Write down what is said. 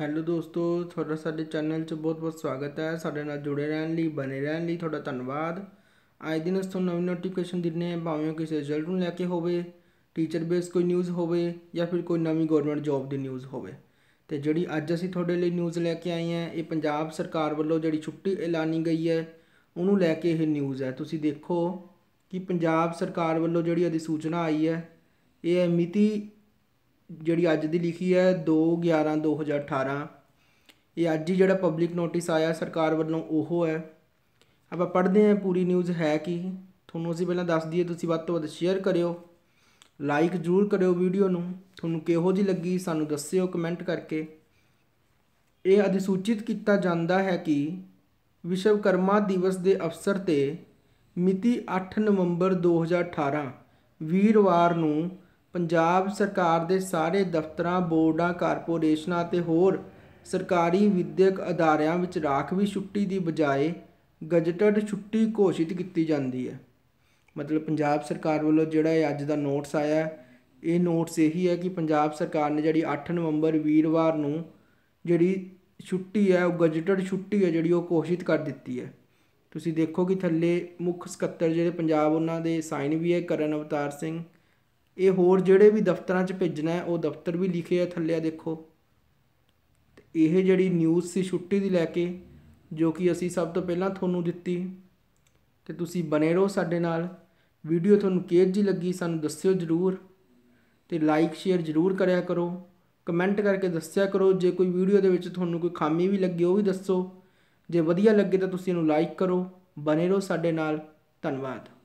hello ਦੋਸਤੋ ਤੁਹਾਡਾ ਸਾਡੇ ਚੈਨਲ 'ਚ ਬਹੁਤ-ਬਹੁਤ ਸਵਾਗਤ ਹੈ ਸਾਡੇ ਨਾਲ ਜੁੜੇ ਰਹਿਣ ਲਈ ਬਨੇ ਰਹਿਣ ਲਈ ਤੁਹਾਡਾ ਧੰਨਵਾਦ ਅੱਜ ਦਿਨ ਅਸ ਤੁਹਾਨੂੰ ਨਵੀਂ ਨੋਟੀਫਿਕੇਸ਼ਨ ਦਿੰਨੇ ਆ ਭਾਵੇਂ ਕਿਸੇ ਰਿਜ਼ਲਟ ਨੂੰ ਲੈ ਕੇ ਹੋਵੇ ਟੀਚਰ ਬੇਸ ਕੋਈ ਨਿਊਜ਼ ਹੋਵੇ ਜਾਂ ਫਿਰ ਕੋਈ ਨਵੀਂ ਗਵਰਨਮੈਂਟ ਜੌਬ ਦੀ ਨਿਊਜ਼ ਹੋਵੇ ਤੇ ਜਿਹੜੀ ਅੱਜ ਅਸੀਂ ਤੁਹਾਡੇ ਲਈ ਨਿਊਜ਼ ਲੈ ਕੇ ਆਏ ਆ ਇਹ ਪੰਜਾਬ ਸਰਕਾਰ ਵੱਲੋਂ ਜਿਹੜੀ ਛੁੱਟੀ ਐਲਾਨੀ ਗਈ ਹੈ ਉਹਨੂੰ ਲੈ ਕੇ ਇਹ ਨਿਊਜ਼ ਹੈ ਤੁਸੀਂ ਦੇਖੋ ਕਿ ਪੰਜਾਬ ਸਰਕਾਰ ਵੱਲੋਂ ਜਿਹੜੀ ਅਧਿਸੂਚਨਾ ਆਈ ਹੈ ਇਹ ਮਿਤੀ ਜਿਹੜੀ ਅੱਜ ਦੀ ਲਿਖੀ ਹੈ 2 11 2018 ਇਹ ਅੱਜ ਹੀ ਜਿਹੜਾ ਪਬਲਿਕ ਨੋਟਿਸ ਆਇਆ ਸਰਕਾਰ ਵੱਲੋਂ ਉਹ ਹੈ ਆਪਾਂ ਪੜ੍ਹਦੇ ਹਾਂ ਪੂਰੀ ਨਿਊਜ਼ ਹੈ ਕੀ ਤੁਹਾਨੂੰ ਅਸੀਂ ਪਹਿਲਾਂ ਦੱਸ ਦਈਏ ਤੁਸੀਂ ਵੱਧ ਤੋਂ ਵੱਧ ਸ਼ੇਅਰ ਕਰਿਓ ਲਾਈਕ ਜ਼ਰੂਰ ਕਰਿਓ ਵੀਡੀਓ ਨੂੰ ਤੁਹਾਨੂੰ ਕਿਹੋ ਜੀ ਲੱਗੀ ਸਾਨੂੰ ਦੱਸਿਓ ਕਮੈਂਟ ਕਰਕੇ ਇਹ ਅਧਿਸੂਚਿਤ ਕੀਤਾ ਜਾਂਦਾ ਹੈ ਕਿ ਵਿਸ਼ਵਕਰਮਾ ਦਿਵਸ ਦੇ ਅਵਸਰ ਤੇ ਮਿਤੀ 8 ਨਵੰਬਰ 2018 ਵੀਰਵਾਰ ਨੂੰ ਪੰਜਾਬ ਸਰਕਾਰ ਦੇ ਸਾਰੇ ਦਫ਼ਤਰਾਂ ਬੋਰਡਾਂ ਕਾਰਪੋਰੇਸ਼ਨਾਂ ਤੇ ਹੋਰ ਸਰਕਾਰੀ ਵਿਦਿਅਕ ਅਦਾਰਿਆਂ ਵਿੱਚ ਰਾਖਵੀਂ ਛੁੱਟੀ ਦੀ ਬਜਾਏ ਗਜਟਡ ਛੁੱਟੀ ਘੋਸ਼ਿਤ ਕੀਤੀ ਜਾਂਦੀ ਹੈ ਮਤਲਬ ਪੰਜਾਬ ਸਰਕਾਰ ਵੱਲੋਂ ਜਿਹੜਾ ਅੱਜ ਦਾ ਨੋਟਿਸ ਆਇਆ ਇਹ ਨੋਟਿਸ ਇਹੀ ਹੈ ਕਿ ਪੰਜਾਬ ਸਰਕਾਰ ਨੇ ਜਿਹੜੀ 8 ਨਵੰਬਰ ਵੀਰਵਾਰ ਨੂੰ ਜਿਹੜੀ ਛੁੱਟੀ ਹੈ ਉਹ ਗਜਟਡ ਛੁੱਟੀ ਹੈ ਜਿਹੜੀ ਉਹ ਘੋਸ਼ਿਤ ਕਰ ਦਿੱਤੀ ਹੈ ਤੁਸੀਂ ਦੇਖੋ ਕਿ ਥੱਲੇ ਮੁੱਖ ਸਕੱਤਰ ਜਿਹੜੇ ਪੰਜਾਬ ਉਹਨਾਂ ਦੇ ਸਾਈਨ ਵੀ ਹੈ ਕਰਨ ਅਵਤਾਰ ਸਿੰਘ ਇਹ ਹੋਰ ਜਿਹੜੇ ਵੀ ਦਫ਼ਤਰਾਂ 'ਚ ਭੇਜਣਾ ਹੈ ਉਹ ਦਫ਼ਤਰ ਵੀ ਲਿਖੇ ਆ ਥੱਲੇ ਆ ਦੇਖੋ ਇਹ ਜਿਹੜੀ ਨਿਊਜ਼ ਸੀ ਛੁੱਟੀ ਦੀ ਲੈ ਕੇ ਜੋ ਕਿ ਅਸੀਂ ਸਭ ਤੋਂ ਪਹਿਲਾਂ ਤੁਹਾਨੂੰ ਦਿੱਤੀ ਤੇ ਤੁਸੀਂ ਬਨੇ ਰਹੋ ਸਾਡੇ ਨਾਲ ਵੀਡੀਓ ਤੁਹਾਨੂੰ ਕਿਹੋ ਜੀ ਲੱਗੀ ਸਾਨੂੰ ਦੱਸਿਓ ਜਰੂਰ ਤੇ ਲਾਈਕ ਸ਼ੇਅਰ ਜਰੂਰ ਕਰਿਆ ਕਰੋ ਕਮੈਂਟ ਕਰਕੇ ਦੱਸਿਆ ਕਰੋ ਜੇ ਕੋਈ ਵੀਡੀਓ ਦੇ ਵਿੱਚ ਤੁਹਾਨੂੰ ਕੋਈ ਖਾਮੀ ਵੀ ਲੱਗੀ ਉਹ ਵੀ ਦੱਸੋ ਜੇ ਵਧੀਆ ਲੱਗੇ ਤਾਂ ਤੁਸੀਂ ਇਹਨੂੰ ਲਾਈਕ ਕਰੋ ਬਨੇ ਰਹੋ ਸਾਡੇ ਨਾਲ ਧੰਨਵਾਦ